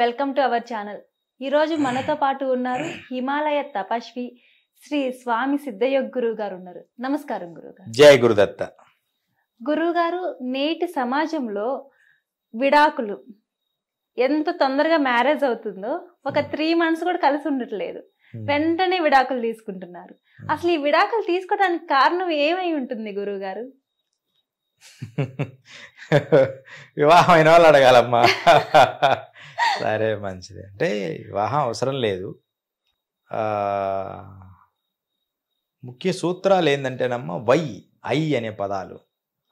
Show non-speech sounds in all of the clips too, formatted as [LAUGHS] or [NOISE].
Welcome to our channel ఈరోజు మనతో పాటు ఉన్నారు హిమాలయ తపస్వి శ్రీ స్వామి సిద్ధయోగ్ గురువు గారు ఉన్నారు నమస్కారం గురువు గారు జయ గురుదత్త గురువు గారు నేటి సమాజంలో విడాకులు ఎంత తొందరగా మ్యారేజ్ అవుతుందో ఒక hmm. త్రీ మంత్స్ కూడా కలిసి ఉండట్లేదు hmm. వెంటనే విడాకులు తీసుకుంటున్నారు hmm. అసలు ఈ విడాకులు తీసుకోవడానికి కారణం ఏమై ఉంటుంది గురువు గారు [LAUGHS] వివాహమైన వాళ్ళు అడగాలమ్మా [LAUGHS] సరే మంచిది అంటే వివాహం అవసరం లేదు ముఖ్య సూత్రాలు ఏంటంటేనమ్మ వై ఐ అనే పదాలు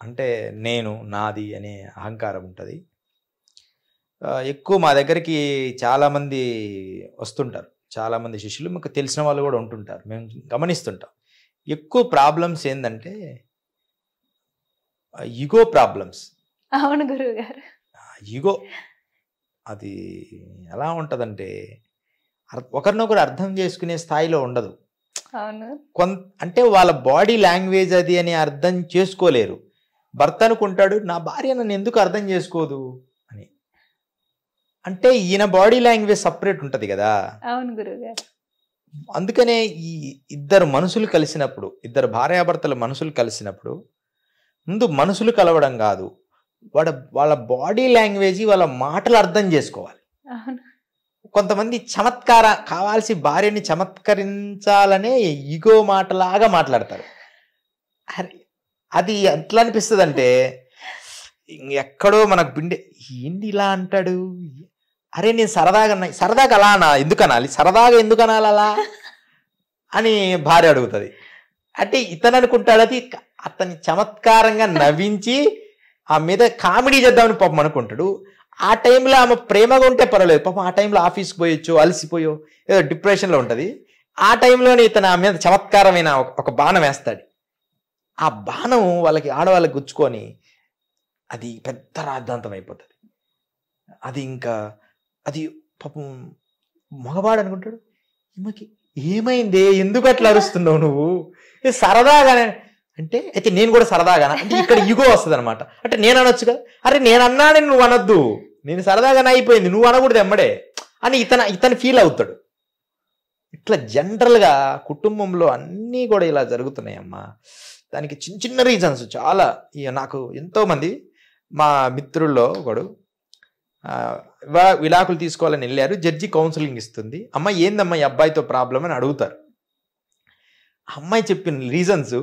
అంటే నేను నాది అనే అహంకారం ఉంటుంది ఎక్కువ మా దగ్గరికి చాలామంది వస్తుంటారు చాలామంది శిష్యులు మాకు తెలిసిన వాళ్ళు కూడా ఉంటుంటారు మేము గమనిస్తుంటాం ఎక్కువ ప్రాబ్లమ్స్ ఏంటంటే ఈగో ప్రాబ్లమ్స్ అవును గురువు గారు ఈగో అది ఎలా ఉంటుందంటే ఒకరినొకరు అర్థం చేసుకునే స్థాయిలో ఉండదు కొంత అంటే వాళ్ళ బాడీ లాంగ్వేజ్ అది అని అర్థం చేసుకోలేరు భర్త అనుకుంటాడు నా భార్య నన్ను ఎందుకు అర్థం చేసుకోదు అని అంటే ఈయన బాడీ లాంగ్వేజ్ సపరేట్ ఉంటుంది కదా అందుకనే ఈ ఇద్దరు మనుషులు కలిసినప్పుడు ఇద్దరు భార్యాభర్తల మనుషులు కలిసినప్పుడు ముందు మనుషులు కలవడం కాదు వాడ వాళ్ళ బాడీ లాంగ్వేజ్ వాళ్ళ మాటలు అర్థం చేసుకోవాలి కొంతమంది చమత్కార కావాల్సి భార్యని చమత్కరించాలనే ఈగో మాటలాగా మాట్లాడతారు అది ఎట్లా అనిపిస్తుంది అంటే ఎక్కడో మనకు పిండి ఏంటి ఇలా అంటాడు అరే నేను సరదాగా సరదాగా అలా అనా ఎందుకు అనాలి సరదాగా ఎందుకు అనాలి అలా అని భార్య అడుగుతుంది అంటే ఇతను అనుకుంటాడు అది అతని చమత్కారంగా నవ్వించి ఆ మీద కామెడీ చేద్దామని పాపం అనుకుంటాడు ఆ టైంలో ఆమె ప్రేమగా ఉంటే పర్వాలేదు పాపం ఆ టైంలో ఆఫీస్కి పోయొచ్చు అలసిపోయో ఏదో డిప్రెషన్లో ఉంటుంది ఆ టైంలోనే ఇతను ఆ మీద చమత్కారమైన ఒక బాణం వేస్తాడు ఆ బాణం వాళ్ళకి ఆడవాళ్ళకి గుచ్చుకొని అది పెద్ద రాద్ధాంతం అయిపోతుంది అది ఇంకా అది పాపం మగవాడు అనుకుంటాడు ఈమెకి ఏమైందే ఎందుకు అట్లా అరుస్తున్నావు నువ్వు సరదాగానే అంటే అయితే నేను కూడా సరదాగా అంటే ఇక్కడ ఇగో వస్తుంది అనమాట అంటే నేను అనొచ్చు కదా అరే నేను అన్నానని నువ్వు అనొద్దు నేను సరదాగానే అయిపోయింది నువ్వు అనకూడదు ఎమ్మడే అని ఇతను ఇతను ఫీల్ అవుతాడు ఇట్లా జనరల్గా కుటుంబంలో అన్నీ కూడా ఇలా జరుగుతున్నాయమ్మా దానికి చిన్న చిన్న రీజన్స్ చాలా నాకు ఎంతోమంది మా మిత్రుల్లో ఒకడు విలాకులు తీసుకోవాలని వెళ్ళారు జడ్జి కౌన్సిలింగ్ ఇస్తుంది అమ్మాయి ఏందమ్మా ఈ అబ్బాయితో ప్రాబ్లం అని అడుగుతారు అమ్మాయి చెప్పిన రీజన్స్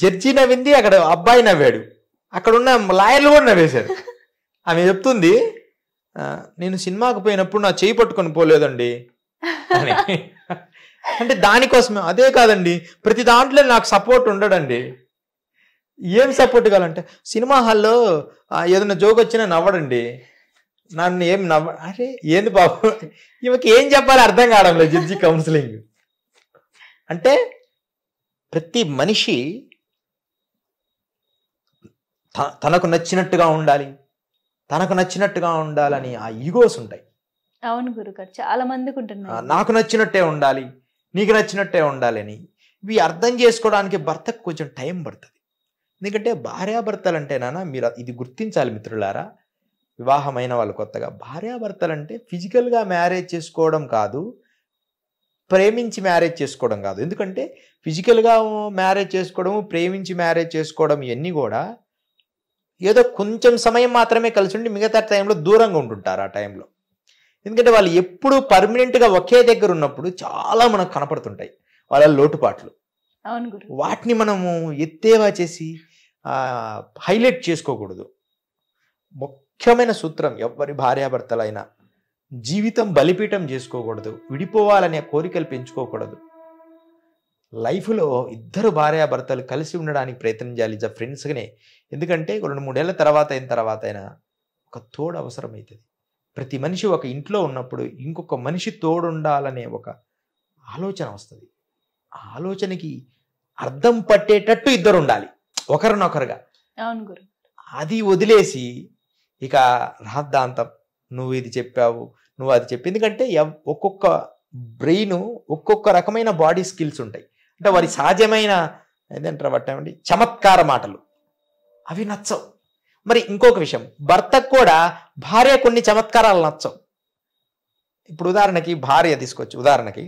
జడ్జి నవ్వింది అక్కడ అబ్బాయి నవ్వాడు అక్కడ ఉన్న లాయర్లు కూడా నవ్వేశారు ఆమె చెప్తుంది నేను సినిమాకి పోయినప్పుడు నా చేయి పట్టుకొని పోలేదండి అంటే దానికోసమే అదే కాదండి ప్రతి దాంట్లో నాకు సపోర్ట్ ఉండడండి ఏం సపోర్ట్ కావాలంటే సినిమా హాల్లో ఏదైనా జోక్ వచ్చినా నవ్వడండి నన్ను ఏం నవ్వ అరే ఏంది బాబు ఈమెకి ఏం చెప్పాలి అర్థం కావడం లేదు జడ్జి కౌన్సిలింగ్ అంటే ప్రతి మనిషి తనకు నచ్చినట్టుగా ఉండాలి తనకు నచ్చినట్టుగా ఉండాలని ఆ ఈగోస్ ఉంటాయి అవును గురుగారు చాలా మందికి ఉంటున్నాయి నాకు నచ్చినట్టే ఉండాలి నీకు నచ్చినట్టే ఉండాలని ఇవి అర్థం చేసుకోవడానికి భర్తకు కొంచెం టైం పడుతుంది ఎందుకంటే అంటే నాన్న మీరు ఇది గుర్తించాలి మిత్రులారా వివాహమైన వాళ్ళు కొత్తగా భార్యాభర్తలంటే ఫిజికల్గా మ్యారేజ్ చేసుకోవడం కాదు ప్రేమించి మ్యారేజ్ చేసుకోవడం కాదు ఎందుకంటే ఫిజికల్గా మ్యారేజ్ చేసుకోవడము ప్రేమించి మ్యారేజ్ చేసుకోవడం ఇవన్నీ కూడా ఏదో కొంచెం సమయం మాత్రమే కలిసి ఉండి మిగతా టైంలో దూరంగా ఉంటుంటారు ఆ టైంలో ఎందుకంటే వాళ్ళు ఎప్పుడు పర్మనెంట్గా ఒకే దగ్గర ఉన్నప్పుడు చాలా మనకు కనపడుతుంటాయి వాళ్ళ లోటుపాట్లు వాటిని మనము ఎత్తేవా చేసి హైలైట్ చేసుకోకూడదు ముఖ్యమైన సూత్రం ఎవరి భార్యాభర్తలైనా జీవితం బలిపీఠం చేసుకోకూడదు విడిపోవాలనే కోరికలు పెంచుకోకూడదు లైఫ్లో ఇద్దరు భార్యాభర్తలు కలిసి ఉండడానికి ప్రయత్నం చేయాలి జ ఫ్రెండ్స్గానే ఎందుకంటే రెండు మూడేళ్ల తర్వాత అయిన తర్వాత అయినా ఒక తోడు అవసరమవుతుంది ప్రతి మనిషి ఒక ఇంట్లో ఉన్నప్పుడు ఇంకొక మనిషి తోడుండాలనే ఒక ఆలోచన వస్తుంది ఆ ఆలోచనకి అర్థం పట్టేటట్టు ఇద్దరు ఉండాలి ఒకరినొకరుగా అవును గురు అది వదిలేసి ఇక రాద్దాంతం నువ్వు ఇది చెప్పావు నువ్వు అది చెప్పి ఎందుకంటే ఒక్కొక్క బ్రెయిన్ ఒక్కొక్క రకమైన బాడీ స్కిల్స్ ఉంటాయి అంటే వారి సహజమైన ఏదంటారు పట్టండి చమత్కార మాటలు అవి నచ్చవు మరి ఇంకొక విషయం భర్తకు కూడా భార్య కొన్ని చమత్కారాలు నచ్చవు ఇప్పుడు ఉదాహరణకి భార్య తీసుకోవచ్చు ఉదాహరణకి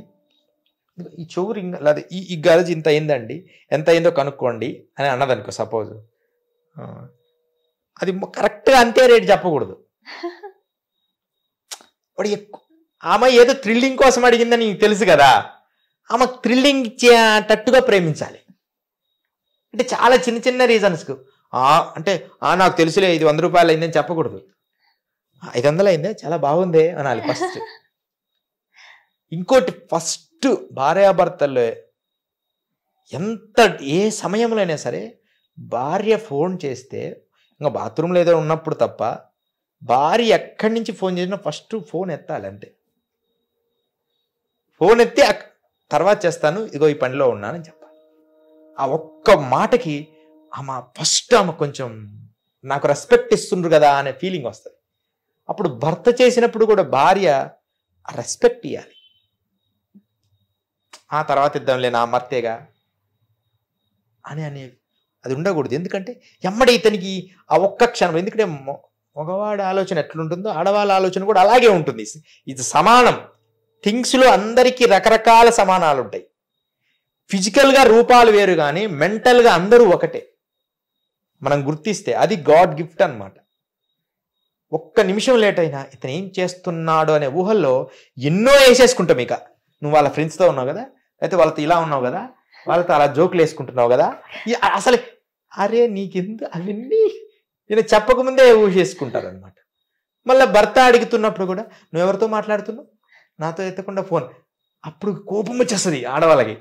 ఈ చెవురు లేదా ఈ ఈ గరజ్ ఇంత అయిందండి ఎంత అయిందో కనుక్కోండి అని అన్నదనుకో సపోజ్ అది కరెక్ట్గా అంతే రేటు చెప్పకూడదు [LAUGHS] వాడు ఎక్కువ ఆమె ఏదో థ్రిల్లింగ్ కోసం అడిగిందని నీకు తెలుసు కదా ఆమెకు థ్రిల్లింగ్ ఇచ్చేటట్టుగా ప్రేమించాలి అంటే చాలా చిన్న చిన్న రీజన్స్కు అంటే నాకు తెలుసులే ఐదు వంద రూపాయలు అయిందని చెప్పకూడదు ఐదు వందలు అయిందే చాలా బాగుంది అనాలి ఫస్ట్ ఇంకోటి ఫస్ట్ భార్యాభర్తల్లో ఎంత ఏ సమయంలో అయినా సరే భార్య ఫోన్ చేస్తే ఇంకా బాత్రూంలో ఏదో ఉన్నప్పుడు తప్ప భార్య ఎక్కడి నుంచి ఫోన్ చేసినా ఫస్ట్ ఫోన్ ఎత్తాలి అంటే ఫోన్ ఎత్తి తర్వాత చేస్తాను ఇగో ఈ పనిలో ఉన్నానని చెప్పాలి ఆ ఒక్క మాటకి ఆమె ఫస్ట్ ఆమె కొంచెం నాకు రెస్పెక్ట్ ఇస్తుండ్రు కదా అనే ఫీలింగ్ వస్తుంది అప్పుడు భర్త చేసినప్పుడు కూడా భార్య రెస్పెక్ట్ ఇవ్వాలి ఆ తర్వాత ఇద్దాంలే నా మర్తేగా అని అని అది ఉండకూడదు ఎందుకంటే ఎమ్మడి ఇతనికి ఆ ఒక్క క్షణం ఎందుకంటే మగవాడి ఆలోచన ఎట్లుంటుందో ఆడవాళ్ళ ఆలోచన కూడా అలాగే ఉంటుంది ఇది సమానం థింగ్స్లో అందరికీ రకరకాల సమానాలు ఉంటాయి ఫిజికల్గా రూపాలు వేరు కానీ మెంటల్గా అందరూ ఒకటే మనం గుర్తిస్తే అది గాడ్ గిఫ్ట్ అనమాట ఒక్క నిమిషం లేట్ అయినా ఇతను ఏం చేస్తున్నాడు అనే ఊహల్లో ఎన్నో వేసేసుకుంటాం ఇక నువ్వు వాళ్ళ ఫ్రెండ్స్తో ఉన్నావు కదా అయితే వాళ్ళతో ఇలా ఉన్నావు కదా వాళ్ళతో అలా జోకులు వేసుకుంటున్నావు కదా అసలు అరే నీకెందు అవన్నీ నేను చెప్పకముందే ఊహేసుకుంటారు అనమాట మళ్ళీ భర్త అడుగుతున్నప్పుడు కూడా నువ్వెవరితో మాట్లాడుతున్నావు నాతో ఎత్తకుండా ఫోన్ అప్పుడు కోపం వచ్చేస్తుంది ఆడవాళ్ళకి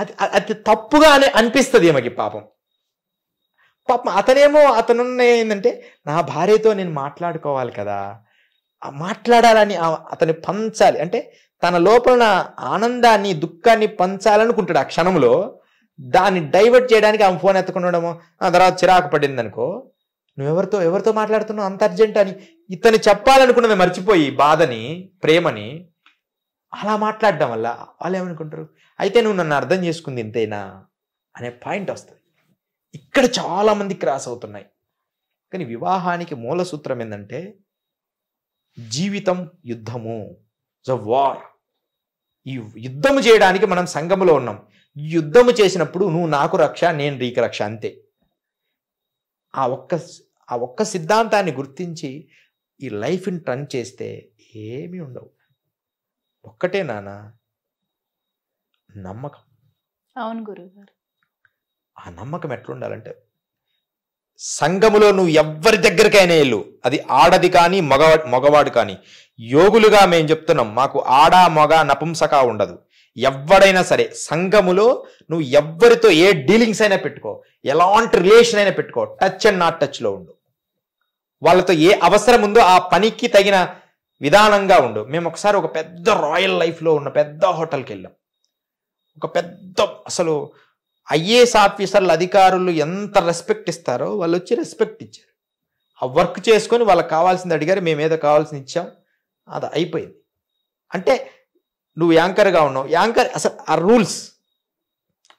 అది అది తప్పుగా అని అనిపిస్తుంది ఏమకి పాపం పాపం అతనేమో అతను ఏంటంటే నా భార్యతో నేను మాట్లాడుకోవాలి కదా మాట్లాడాలని అతని పంచాలి అంటే తన లోపల ఆనందాన్ని దుఃఖాన్ని పంచాలనుకుంటాడు ఆ క్షణంలో దాన్ని డైవర్ట్ చేయడానికి ఆమె ఫోన్ ఎత్తకుండా ఆ తర్వాత చిరాకు పడింది అనుకో నువ్వెవరితో ఎవరితో మాట్లాడుతున్నావు అంత అర్జెంట్ అని ఇతను చెప్పాలనుకున్నది మర్చిపోయి బాధని ప్రేమని అలా మాట్లాడడం వల్ల వాళ్ళు ఏమనుకుంటారు అయితే నువ్వు నన్ను అర్థం చేసుకుంది ఇంతేనా అనే పాయింట్ వస్తుంది ఇక్కడ చాలామంది క్రాస్ అవుతున్నాయి కానీ వివాహానికి మూల సూత్రం ఏంటంటే జీవితం యుద్ధము ద వార్ ఈ యుద్ధము చేయడానికి మనం సంఘములో ఉన్నాం యుద్ధము చేసినప్పుడు నువ్వు నాకు రక్ష నేను నీకు రక్ష అంతే ఆ ఒక్క ఆ ఒక్క సిద్ధాంతాన్ని గుర్తించి ఈ లైఫ్ని టర్న్ చేస్తే ఏమీ ఉండవు ఒక్కటే నానా నమ్మకం అవును గురుగారు ఆ నమ్మకం ఎట్లుండాలంటే సంఘములో నువ్వు ఎవ్వరి దగ్గరికైనా వెళ్ళు అది ఆడది కానీ మగ మగవాడు కానీ యోగులుగా మేము చెప్తున్నాం మాకు ఆడ మగ నపుంసక ఉండదు ఎవడైనా సరే సంఘములో నువ్వు ఎవ్వరితో ఏ డీలింగ్స్ అయినా పెట్టుకో ఎలాంటి రిలేషన్ అయినా పెట్టుకో టచ్ అండ్ నాట్ టచ్లో ఉండు వాళ్ళతో ఏ అవసరం ఉందో ఆ పనికి తగిన విధానంగా ఉండు మేము ఒకసారి ఒక పెద్ద రాయల్ లైఫ్లో ఉన్న పెద్ద హోటల్కి వెళ్ళాం ఒక పెద్ద అసలు ఐఏఎస్ ఆఫీసర్లు అధికారులు ఎంత రెస్పెక్ట్ ఇస్తారో వాళ్ళు వచ్చి రెస్పెక్ట్ ఇచ్చారు ఆ వర్క్ చేసుకొని వాళ్ళకి కావాల్సింది అడిగారు మేము ఏదో కావాల్సింది ఇచ్చాం అది అయిపోయింది అంటే నువ్వు యాంకర్గా ఉన్నావు యాంకర్ అసలు ఆ రూల్స్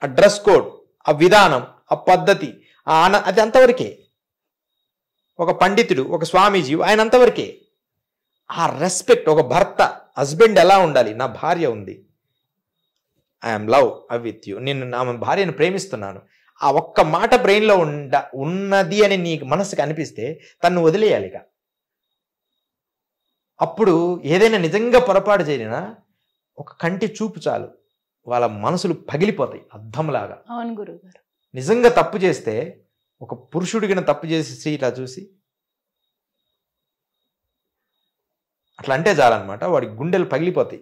ఆ డ్రెస్ కోడ్ ఆ విధానం ఆ పద్ధతి ఆ అది అంతవరకే ఒక పండితుడు ఒక స్వామీజీ ఆయన అంతవరకే ఆ రెస్పెక్ట్ ఒక భర్త హస్బెండ్ ఎలా ఉండాలి నా భార్య ఉంది ఐఎమ్ లవ్ అవిత్ విత్ యూ నేను నా భార్యను ప్రేమిస్తున్నాను ఆ ఒక్క మాట బ్రెయిన్లో ఉండ ఉన్నది అని నీకు మనసుకు అనిపిస్తే తను వదిలేయాలి ఇక అప్పుడు ఏదైనా నిజంగా పొరపాటు చేరినా ఒక కంటి చూపు చాలు వాళ్ళ మనసులు పగిలిపోతాయి అర్థంలాగా అవును గురువు నిజంగా తప్పు చేస్తే ఒక పురుషుడికి తప్పు చేసి స్త్రీ ఇలా చూసి అట్లా అంటే చాలన్నమాట వాడి గుండెలు పగిలిపోతాయి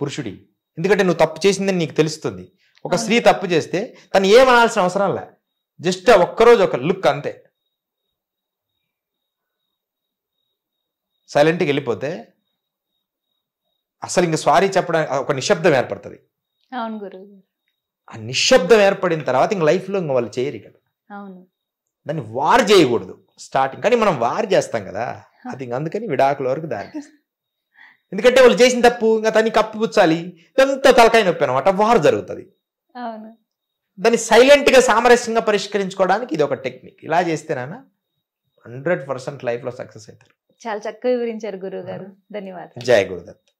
పురుషుడి ఎందుకంటే నువ్వు తప్పు చేసిందని నీకు తెలుస్తుంది ఒక స్త్రీ తప్పు చేస్తే తను ఏమనాల్సిన అవసరం లే జస్ట్ ఒక్కరోజు ఒక లుక్ అంతే సైలెంట్కి వెళ్ళిపోతే అసలు ఇంక సారీ చెప్పడానికి ఒక నిశ్శబ్దం ఏర్పడుతుంది ఆ నిశ్శబ్దం ఏర్పడిన తర్వాత ఇంక లైఫ్లో ఇంక వాళ్ళు చేయరు ఇక్కడ అవును దాన్ని వార్ చేయకూడదు స్టార్టింగ్ కానీ మనం వార్ చేస్తాం కదా అది అందుకని విడాకుల వరకు దారి [LAUGHS] ఎందుకంటే వాళ్ళు చేసిన తప్పు ఇంకా దాన్ని కప్పిపుచ్చాలి ఎంత తలకాయ నొప్పి అనమాట వార్ జరుగుతుంది దాన్ని సైలెంట్గా సామరస్యంగా పరిష్కరించుకోవడానికి ఇది ఒక టెక్నిక్ ఇలా చేస్తేనా హండ్రెడ్ పర్సెంట్ లైఫ్లో సక్సెస్ అవుతారు చాలా చక్కగా వివరించారు గురువు గారు ధన్యవాదాలు జయ గురుదత్